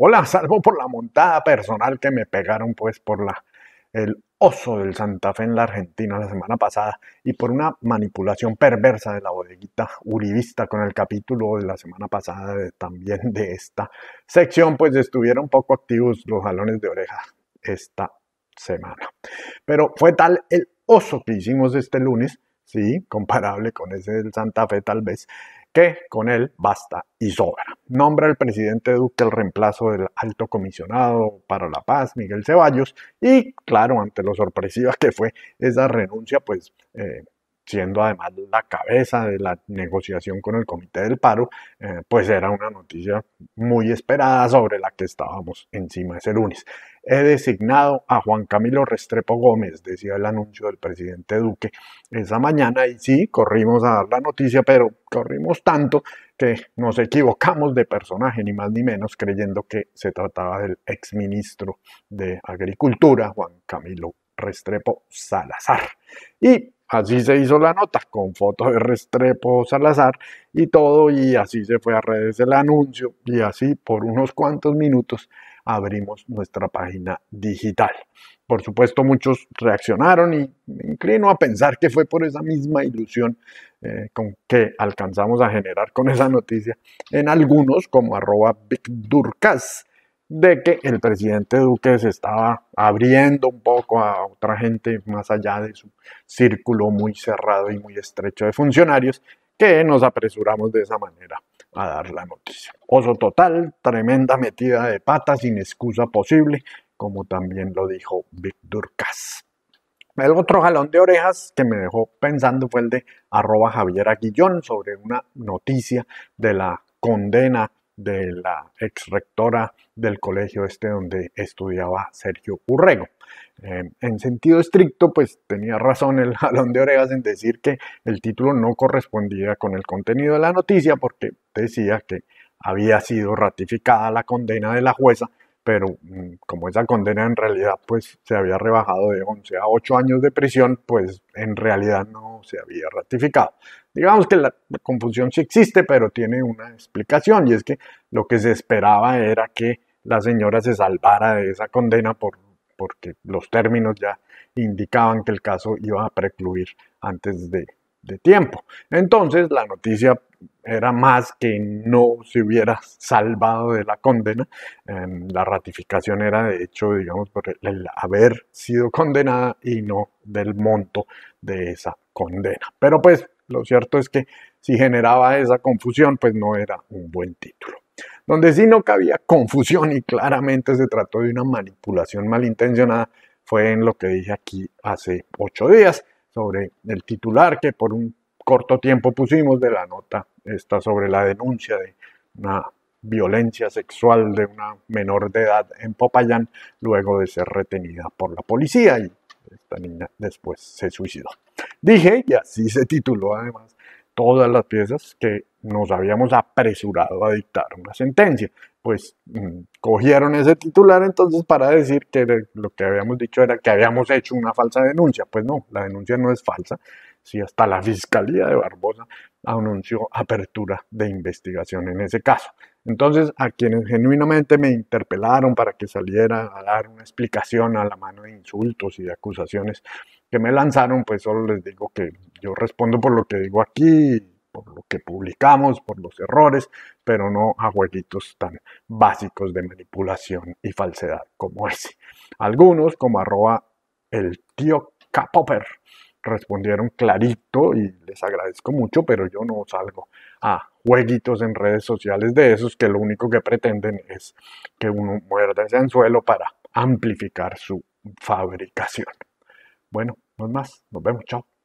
Hola, salvo por la montada personal que me pegaron pues por la, el oso del Santa Fe en la Argentina la semana pasada y por una manipulación perversa de la bodeguita uribista con el capítulo de la semana pasada también de esta sección, pues estuvieron poco activos los jalones de oreja esta semana. Pero fue tal el oso que hicimos este lunes, sí, comparable con ese del Santa Fe tal vez, que con él basta y sobra. Nombra el presidente Duque el reemplazo del alto comisionado para la paz, Miguel Ceballos, y claro, ante lo sorpresiva que fue esa renuncia, pues... Eh, siendo además la cabeza de la negociación con el Comité del Paro, eh, pues era una noticia muy esperada sobre la que estábamos encima ese lunes. He designado a Juan Camilo Restrepo Gómez, decía el anuncio del presidente Duque esa mañana, y sí, corrimos a dar la noticia, pero corrimos tanto que nos equivocamos de personaje, ni más ni menos, creyendo que se trataba del exministro de Agricultura, Juan Camilo Restrepo Salazar. Y Así se hizo la nota, con fotos de Restrepo Salazar y todo, y así se fue a redes el anuncio, y así por unos cuantos minutos abrimos nuestra página digital. Por supuesto, muchos reaccionaron y me inclino a pensar que fue por esa misma ilusión eh, con que alcanzamos a generar con esa noticia en algunos, como arroba Big de que el presidente Duque se estaba abriendo un poco a otra gente más allá de su círculo muy cerrado y muy estrecho de funcionarios, que nos apresuramos de esa manera a dar la noticia. Oso total, tremenda metida de pata sin excusa posible, como también lo dijo Víctor Cas. El otro jalón de orejas que me dejó pensando fue el de arroba Javier Aguillón sobre una noticia de la condena de la ex rectora del colegio este donde estudiaba Sergio Urrego. Eh, en sentido estricto, pues tenía razón el jalón de Oregas en decir que el título no correspondía con el contenido de la noticia porque decía que había sido ratificada la condena de la jueza pero mm, como esa condena en realidad pues se había rebajado de 11 a 8 años de prisión, pues en realidad no se había ratificado. Digamos que la confusión sí existe, pero tiene una explicación y es que lo que se esperaba era que la señora se salvara de esa condena por, porque los términos ya indicaban que el caso iba a precluir antes de, de tiempo. Entonces la noticia era más que no se hubiera salvado de la condena. Em, la ratificación era, de hecho, digamos, por el haber sido condenada y no del monto de esa condena. Pero pues lo cierto es que si generaba esa confusión, pues no era un buen título. Donde sí no cabía confusión y claramente se trató de una manipulación malintencionada fue en lo que dije aquí hace ocho días sobre el titular que por un corto tiempo pusimos de la nota esta sobre la denuncia de una violencia sexual de una menor de edad en Popayán luego de ser retenida por la policía y esta niña después se suicidó. Dije, y así se tituló además, todas las piezas que nos habíamos apresurado a dictar una sentencia. Pues mm, cogieron ese titular entonces para decir que lo que habíamos dicho era que habíamos hecho una falsa denuncia. Pues no, la denuncia no es falsa, y hasta la Fiscalía de Barbosa anunció apertura de investigación en ese caso. Entonces, a quienes genuinamente me interpelaron para que saliera a dar una explicación a la mano de insultos y de acusaciones que me lanzaron, pues solo les digo que yo respondo por lo que digo aquí, por lo que publicamos, por los errores, pero no a jueguitos tan básicos de manipulación y falsedad como ese. Algunos, como arroba el tío Capoper, respondieron clarito y les agradezco mucho, pero yo no salgo a jueguitos en redes sociales de esos que lo único que pretenden es que uno muerda ese anzuelo para amplificar su fabricación. Bueno, no es más, nos vemos, chao.